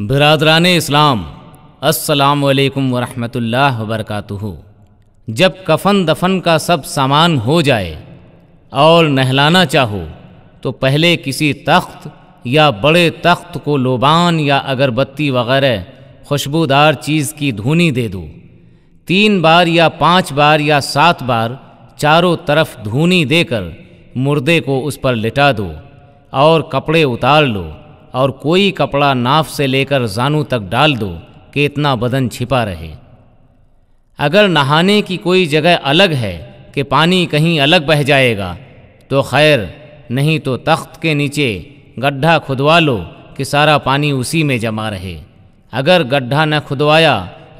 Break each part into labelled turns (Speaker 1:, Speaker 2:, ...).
Speaker 1: बरदरान इस्लाम वालेकुम वरहमतुल्लाह वरकू जब कफन दफन का सब सामान हो जाए और नहलाना चाहो तो पहले किसी तख्त या बड़े तख्त को लोबान या अगरबत्ती वगैरह खुशबूदार चीज़ की धुनी दे दो तीन बार या पांच बार या सात बार चारों तरफ धुनी देकर मुर्दे को उस पर लिटा दो और कपड़े उतार लो और कोई कपड़ा नाफ से लेकर जानू तक डाल दो कि इतना बदन छिपा रहे अगर नहाने की कोई जगह अलग है कि पानी कहीं अलग बह जाएगा तो खैर नहीं तो तख्त के नीचे गड्ढा खुदवा लो कि सारा पानी उसी में जमा रहे अगर गड्ढा न खुदवाया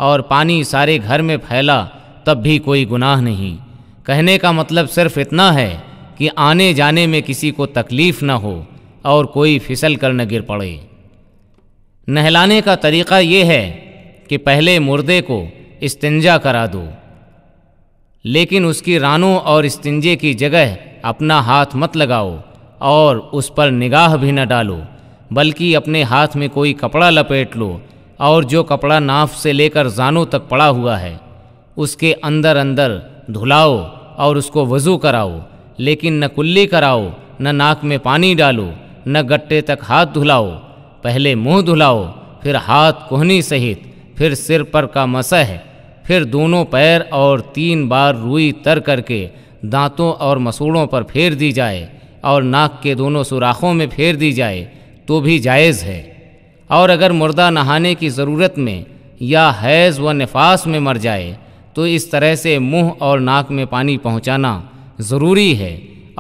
Speaker 1: और पानी सारे घर में फैला तब भी कोई गुनाह नहीं कहने का मतलब सिर्फ इतना है कि आने जाने में किसी को तकलीफ़ न हो और कोई फिसल कर न गिर पड़े नहलाने का तरीक़ा ये है कि पहले मुर्दे को इस्तंजा करा दो लेकिन उसकी रानों और इस्तंजे की जगह अपना हाथ मत लगाओ और उस पर निगाह भी न डालो बल्कि अपने हाथ में कोई कपड़ा लपेट लो और जो कपड़ा नाफ से लेकर जानों तक पड़ा हुआ है उसके अंदर अंदर धुलाओ और उसको वज़ू कराओ लेकिन न कुल्ली कराओ न नाक में पानी डालो न गट्टे तक हाथ धुलाओ पहले मुंह धुलाओ फिर हाथ कोहनी सहित फिर सिर पर का मसह फिर दोनों पैर और तीन बार रुई तर करके दांतों और मसूड़ों पर फेर दी जाए और नाक के दोनों सुराखों में फेर दी जाए तो भी जायज़ है और अगर मुर्दा नहाने की ज़रूरत में या हैज़ व नफास में मर जाए तो इस तरह से मुंह और नाक में पानी पहुंचाना ज़रूरी है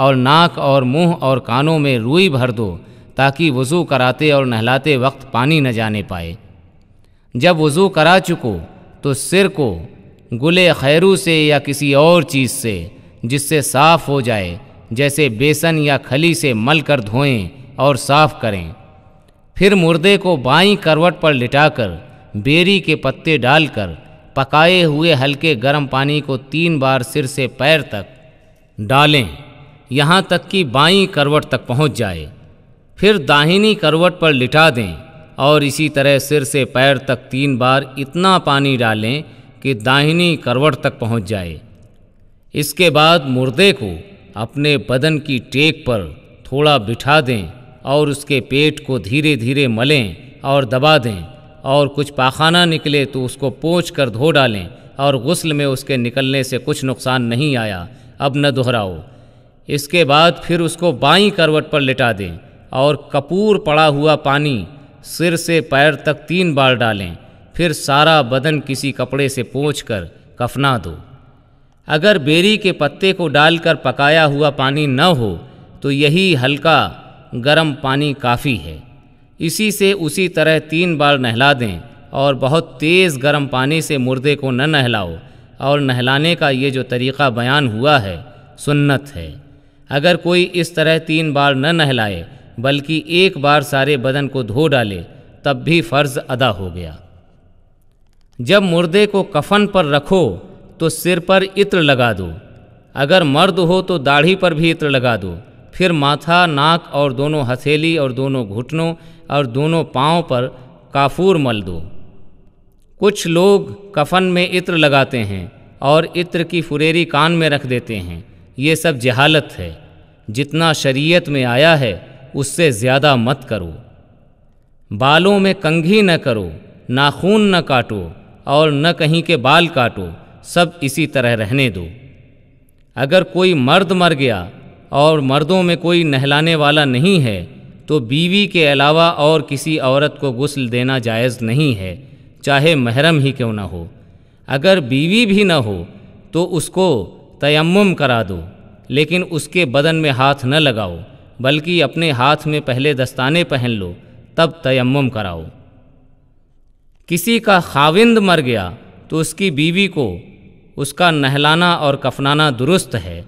Speaker 1: और नाक और मुंह और कानों में रुई भर दो ताकि वज़ू कराते और नहलाते वक्त पानी न जाने पाए जब वज़ू करा चुको तो सिर को गुले खैरू से या किसी और चीज़ से जिससे साफ़ हो जाए जैसे बेसन या खली से मल कर धोएं और साफ़ करें फिर मुर्दे को बाईं करवट पर लिटाकर बेरी के पत्ते डालकर पकाए हुए हल्के गर्म पानी को तीन बार सिर से पैर तक डालें यहाँ तक कि बाई करवट तक पहुँच जाए फिर दाहिनी करवट पर लिटा दें और इसी तरह सिर से पैर तक तीन बार इतना पानी डालें कि दाहिनी करवट तक पहुँच जाए इसके बाद मुर्दे को अपने बदन की टेक पर थोड़ा बिठा दें और उसके पेट को धीरे धीरे मलें और दबा दें और कुछ पाखाना निकले तो उसको पोंछ कर धो डालें और गुस्ल में उसके निकलने से कुछ नुकसान नहीं आया अब न दोहराओ इसके बाद फिर उसको बाई करवट पर लिटा दें और कपूर पड़ा हुआ पानी सिर से पैर तक तीन बार डालें फिर सारा बदन किसी कपड़े से पोंछ कर कफना दो अगर बेरी के पत्ते को डालकर पकाया हुआ पानी न हो तो यही हल्का गर्म पानी काफ़ी है इसी से उसी तरह तीन बार नहला दें और बहुत तेज़ गर्म पानी से मुर्दे को न नहलाओ और नहलाने का ये जो तरीक़ा बयान हुआ है सुन्नत है अगर कोई इस तरह तीन बार न नहलाए बल्कि एक बार सारे बदन को धो डाले तब भी फर्ज अदा हो गया जब मुर्दे को कफन पर रखो तो सिर पर इत्र लगा दो अगर मर्द हो तो दाढ़ी पर भी इत्र लगा दो फिर माथा नाक और दोनों हथेली और दोनों घुटनों और दोनों पाँव पर काफूर मल दो कुछ लोग कफन में इत्र लगाते हैं और इत्र की फुरेरी कान में रख देते हैं ये सब जहालत है जितना शरीयत में आया है उससे ज़्यादा मत करो बालों में कंघी न करो नाखून न काटो और न कहीं के बाल काटो सब इसी तरह रहने दो अगर कोई मर्द मर गया और मर्दों में कोई नहलाने वाला नहीं है तो बीवी के अलावा और किसी औरत को गुस्ल देना जायज़ नहीं है चाहे महरम ही क्यों ना हो अगर बीवी भी न हो तो उसको तयम करा दो लेकिन उसके बदन में हाथ न लगाओ बल्कि अपने हाथ में पहले दस्ताने पहन लो तब तयम कराओ किसी का खाविंद मर गया तो उसकी बीवी को उसका नहलाना और कफनाना दुरुस्त है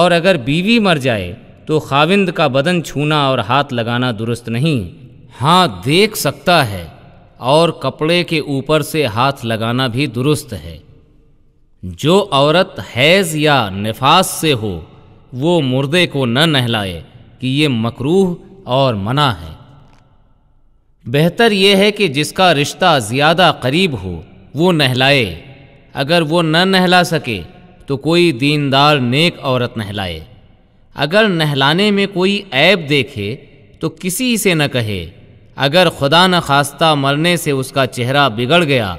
Speaker 1: और अगर बीवी मर जाए तो खाविंद का बदन छूना और हाथ लगाना दुरुस्त नहीं हाँ देख सकता है और कपड़े के ऊपर से हाथ लगाना भी दुरुस्त है जो औरत हैज़ या नफास से हो वो मुर्दे को न नहलाए कि ये मकरूह और मना है बेहतर यह है कि जिसका रिश्ता ज़्यादा करीब हो वो नहलाए अगर वो न नहला सके तो कोई दीनदार नेक औरत नहलाए अगर नहलाने में कोई ऐब देखे तो किसी से न कहे अगर खुदा न खास्ता मरने से उसका चेहरा बिगड़ गया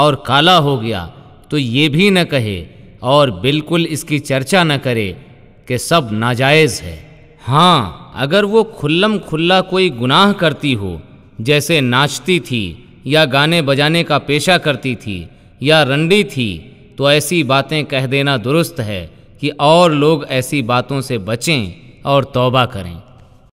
Speaker 1: और काला हो गया तो ये भी न कहे और बिल्कुल इसकी चर्चा न करे कि सब नाजायज़ है हाँ अगर वो खुल्लम खुल्ला कोई गुनाह करती हो जैसे नाचती थी या गाने बजाने का पेशा करती थी या रंडी थी तो ऐसी बातें कह देना दुरुस्त है कि और लोग ऐसी बातों से बचें और तौबा करें